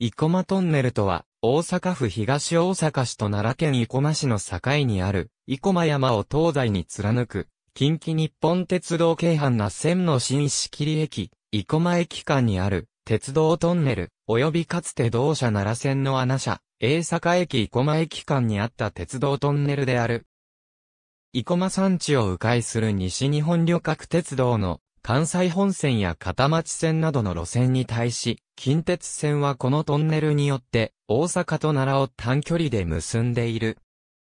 生駒トンネルとは、大阪府東大阪市と奈良県生駒市の境にある、生駒山を東西に貫く、近畿日本鉄道京阪那線の新石切駅、生駒駅間にある、鉄道トンネル、及びかつて同社奈良線の穴社、栄坂駅生駒駅間にあった鉄道トンネルである。生駒山地を迂回する西日本旅客鉄道の関西本線や片町線などの路線に対し、近鉄線はこのトンネルによって大阪と奈良を短距離で結んでいる。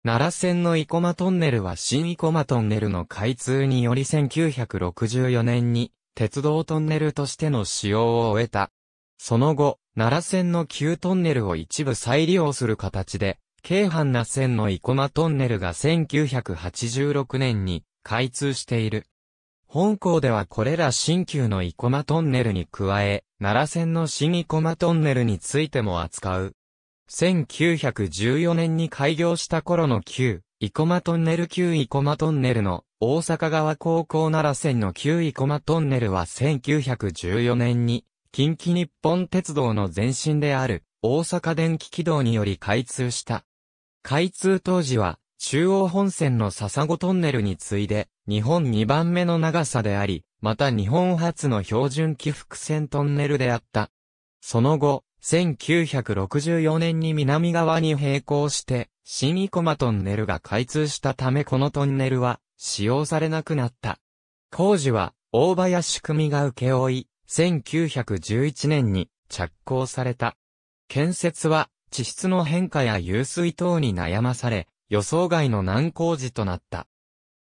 奈良線の生駒トンネルは新生駒トンネルの開通により1964年に鉄道トンネルとしての使用を終えた。その後、奈良線の旧トンネルを一部再利用する形で、京阪那線の生駒トンネルが1986年に開通している。本校ではこれら新旧の生駒トンネルに加え、奈良線の新生駒トンネルについても扱う。1914年に開業した頃の旧、生駒トンネル旧生駒トンネルの大阪側高校奈良線の旧生駒トンネルは1914年に、近畿日本鉄道の前身である大阪電気軌道により開通した。開通当時は中央本線の笹子トンネルに次いで、日本2番目の長さであり、また日本初の標準起伏線トンネルであった。その後、1964年に南側に並行して、新生駒トンネルが開通したためこのトンネルは使用されなくなった。工事は大林組が請け負い、1911年に着工された。建設は地質の変化や湧水等に悩まされ、予想外の難工事となった。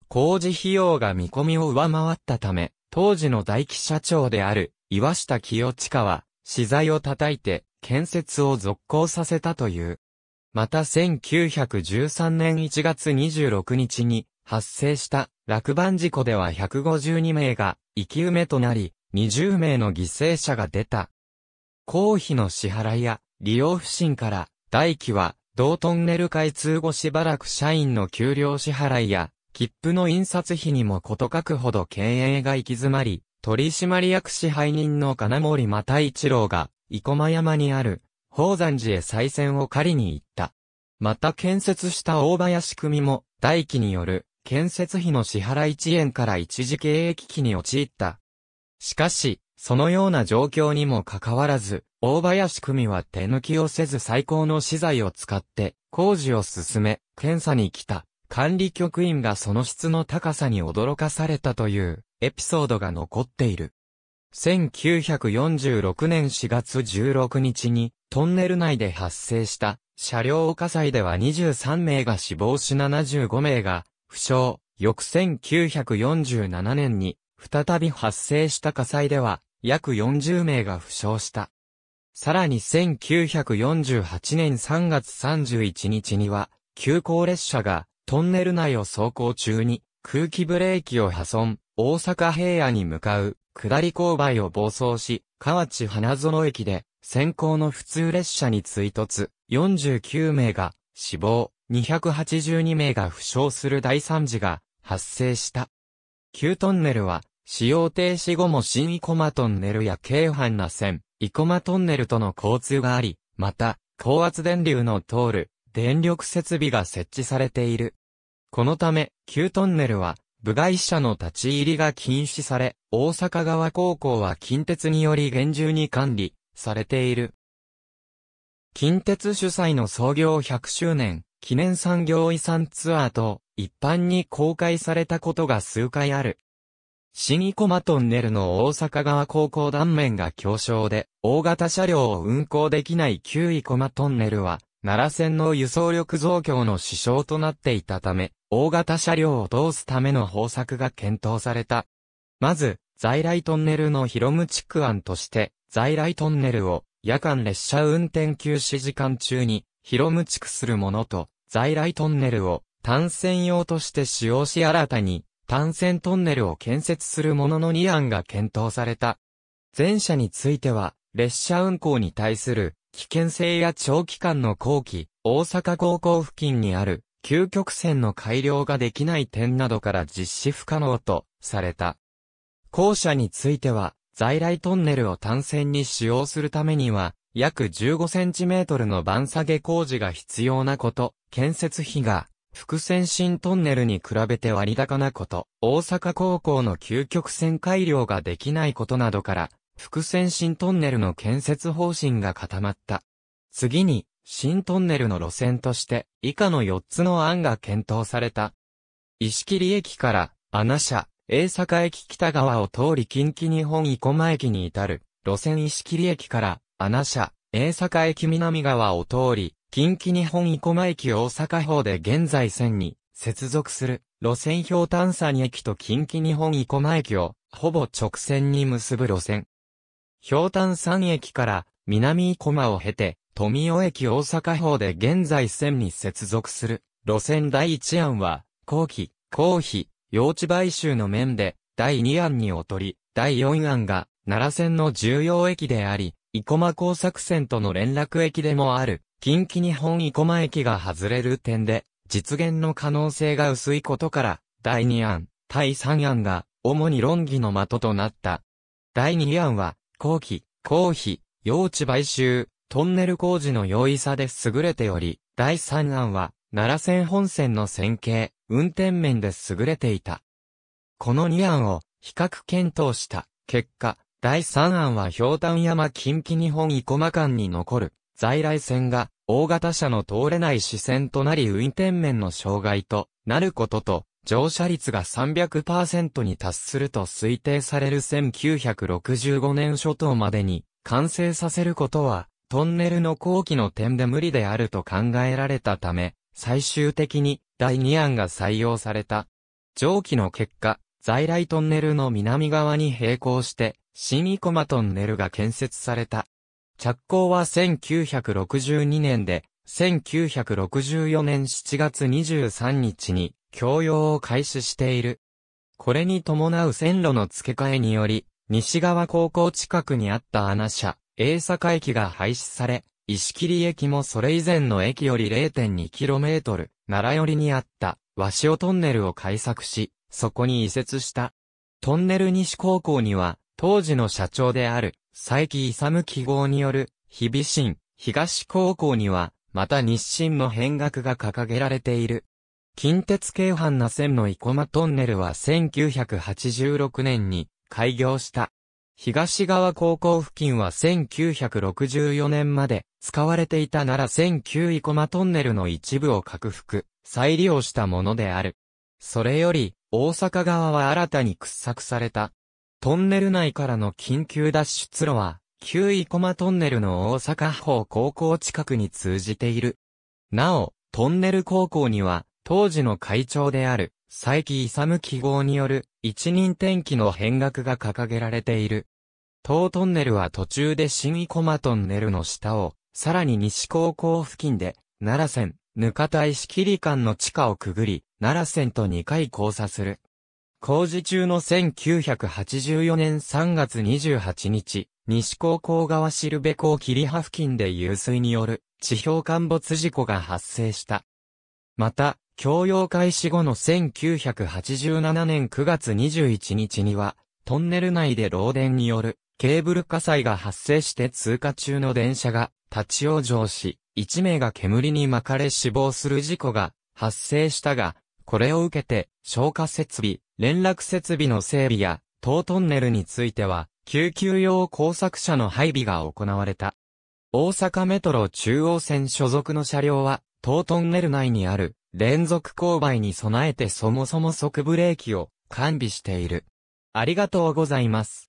工事費用が見込みを上回ったため、当時の大気社長である岩下清親は、資材を叩いて建設を続行させたという。また1913年1月26日に発生した落盤事故では152名が生き埋めとなり、20名の犠牲者が出た。公費の支払いや利用不振から大輝は同トンネル開通後しばらく社員の給料支払いや、切符の印刷費にも事欠くほど経営が行き詰まり、取締役支配人の金森又一郎が、生駒山にある、宝山寺へ再選を借りに行った。また建設した大林組も、大輝による、建設費の支払い遅延から一時経営危機に陥った、しかし、そのような状況にもかかわらず、大林組は手抜きをせず最高の資材を使って工事を進め、検査に来た管理局員がその質の高さに驚かされたというエピソードが残っている。1946年4月16日にトンネル内で発生した車両火災では23名が死亡し75名が負傷。翌1947年に再び発生した火災では、約40名が負傷した。さらに1948年3月31日には、急行列車がトンネル内を走行中に空気ブレーキを破損、大阪平野に向かう下り勾配を暴走し、河内花園駅で先行の普通列車に追突、49名が死亡、282名が負傷する大惨事が発生した。急トンネルは使用停止後も新コマトンネルや京阪な線、イコマトンネルとの交通があり、また、高圧電流の通る電力設備が設置されている。このため、旧トンネルは、部外者の立ち入りが禁止され、大阪川高校は近鉄により厳重に管理されている。近鉄主催の創業100周年記念産業遺産ツアーと一般に公開されたことが数回ある新コ駒トンネルの大阪側高校断面が強小で、大型車両を運行できない旧コ駒トンネルは、奈良線の輸送力増強の支障となっていたため、大型車両を通すための方策が検討された。まず、在来トンネルの広務地区案として、在来トンネルを夜間列車運転休止時間中に広務地区するものと、在来トンネルを単線用として使用し新たに単線トンネルを建設するものの2案が検討された。前者については、列車運行に対する危険性や長期間の後期、大阪高校付近にある究極線の改良ができない点などから実施不可能とされた。後者については、在来トンネルを単線に使用するためには、約15センチメートルの番下げ工事が必要なこと、建設費が福線新トンネルに比べて割高なこと、大阪高校の究極線改良ができないことなどから、福線新トンネルの建設方針が固まった。次に、新トンネルの路線として、以下の4つの案が検討された。石切駅から、穴社、栄坂駅北側を通り近畿日本生駒駅に至る、路線石切駅から、穴社、栄坂駅南側を通り、近畿日本生駒駅大阪方で現在線に接続する路線標探査に駅と近畿日本生駒駅をほぼ直線に結ぶ路線。標炭山駅から南生駒を経て富尾駅大阪方で現在線に接続する路線第1案は後期、公費、用地買収の面で第2案に劣り、第4案が奈良線の重要駅であり、生駒工作線との連絡駅でもある近畿日本生駒駅が外れる点で、実現の可能性が薄いことから、第2案、第3案が、主に論議の的となった。第2案は、後期、公費、用地買収、トンネル工事の容易さで優れており、第3案は、奈良線本線の線形、運転面で優れていた。この2案を比較検討した結果、第3案は氷炭山近畿日本生駒間に残る在来線が大型車の通れない視線となり運転面の障害となることと、乗車率が300%に達すると推定される1965年初頭までに完成させることは、トンネルの後期の点で無理であると考えられたため、最終的に第2案が採用された。上記の結果、在来トンネルの南側に並行して、新生駒トンネルが建設された。着工は1962年で、1964年7月23日に供用を開始している。これに伴う線路の付け替えにより、西側高校近くにあった穴車、栄坂駅が廃止され、石切駅もそれ以前の駅より 0.2km、奈良寄りにあった、和潮トンネルを開削し、そこに移設した。トンネル西高校には、当時の社長である、佐伯勇記号による、日々新、東高校には、また日清の変額が掲げられている。近鉄京阪な線の生駒トンネルは1986年に開業した。東側高校付近は1964年まで使われていたなら19生駒トンネルの一部を拡幅、再利用したものである。それより、大阪側は新たに掘削されたトンネル内からの緊急脱出路は、旧生駒トンネルの大阪方高校近くに通じている。なお、トンネル高校には、当時の会長である、佐伯勇記号による、一人転機の変額が掲げられている。当トンネルは途中で新生駒トンネルの下を、さらに西高校付近で、奈良線、ぬかた石切り間の地下をくぐり、奈良線と2回交差する。工事中の1984年3月28日、西高校側川汁部港霧派付近で湧水による地表陥没事故が発生した。また、共用開始後の1987年9月21日には、トンネル内で漏電によるケーブル火災が発生して通過中の電車が立ち往生し、1名が煙に巻かれ死亡する事故が発生したが、これを受けて消火設備、連絡設備の整備や、当トンネルについては、救急用工作車の配備が行われた。大阪メトロ中央線所属の車両は、当トンネル内にある連続勾配に備えてそもそも即ブレーキを完備している。ありがとうございます。